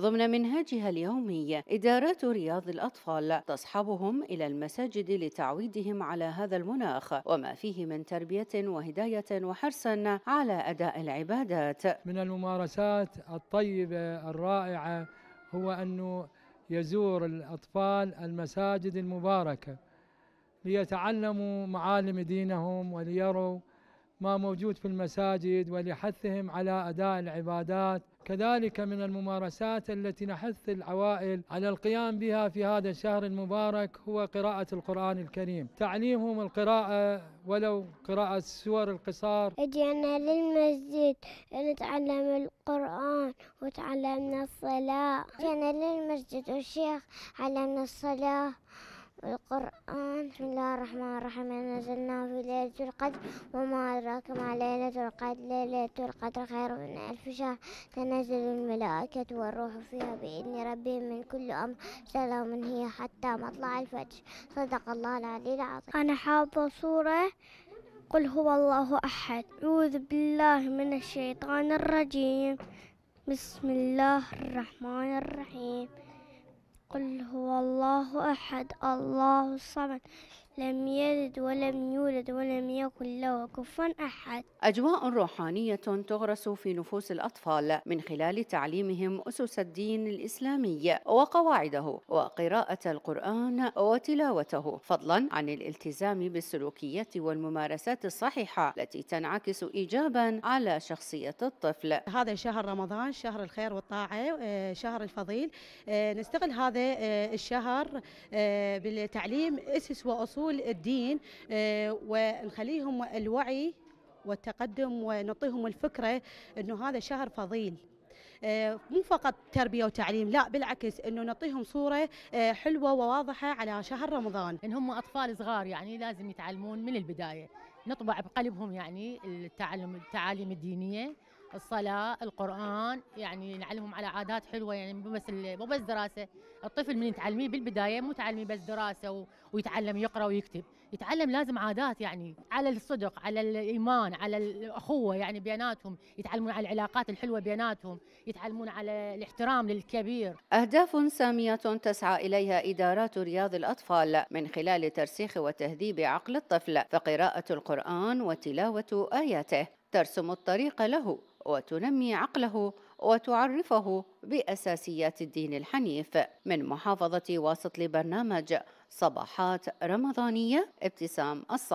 ضمن منهاجها اليومي إدارات رياض الأطفال تصحبهم إلى المساجد لتعويدهم على هذا المناخ وما فيه من تربية وهداية وحرصا على أداء العبادات من الممارسات الطيبة الرائعة هو أنه يزور الأطفال المساجد المباركة ليتعلموا معالم دينهم وليروا ما موجود في المساجد ولحثهم على أداء العبادات كذلك من الممارسات التي نحث العوائل على القيام بها في هذا الشهر المبارك هو قراءة القرآن الكريم تعليمهم القراءة ولو قراءة سور القصار أجينا للمسجد نتعلم القرآن وتعلمنا الصلاة أجينا للمسجد والشيخ علمنا الصلاة القرآن بسم الله الرحمن الرحيم نزلناه في ليلة القدر وما أدراك ما ليلة القدر ليلة القدر خير من ألف شهر تنزل الملائكة والروح فيها بإذن ربهم من كل أمر سلام هي حتى مطلع الفجر صدق الله العلي العظيم أنا حافظ صورة قل هو الله أحد أعوذ بالله من الشيطان الرجيم بسم الله الرحمن الرحيم قل هو الله أحد الله الصمد لم يلد ولم يولد ولم يكن له كفا أحد أجواء روحانية تغرس في نفوس الأطفال من خلال تعليمهم أسس الدين الإسلامي وقواعده وقراءة القرآن وتلاوته فضلا عن الالتزام بالسلوكيات والممارسات الصحيحة التي تنعكس إيجابا على شخصية الطفل هذا شهر رمضان شهر الخير والطاعة آه، شهر الفضيل آه، نستغل هذا آه، الشهر بالتعليم أسس وأصول اصول الدين آه، ونخليهم الوعي والتقدم ونعطيهم الفكره انه هذا شهر فضيل آه، مو فقط تربيه وتعليم لا بالعكس انه نعطيهم صوره آه، حلوه وواضحه على شهر رمضان ان هم اطفال صغار يعني لازم يتعلمون من البدايه نطبع بقلبهم يعني التعلم التعاليم الدينيه الصلاة القرآن يعني نعلمهم على عادات حلوة يعني مو بس مو بس دراسة الطفل من تعلميه بالبداية مو تعلميه بس دراسة و... ويتعلم يقرأ ويكتب يتعلم لازم عادات يعني على الصدق على الإيمان على الأخوة يعني بيناتهم يتعلمون على العلاقات الحلوة بيناتهم يتعلمون على الاحترام للكبير أهداف سامية تسعى إليها إدارات رياض الأطفال من خلال ترسيخ وتهذيب عقل الطفل فقراءة القرآن وتلاوة آياته ترسم الطريق له وتنمي عقله وتعرفه بأساسيات الدين الحنيف من محافظة واسط لبرنامج صباحات رمضانية ابتسام الصعب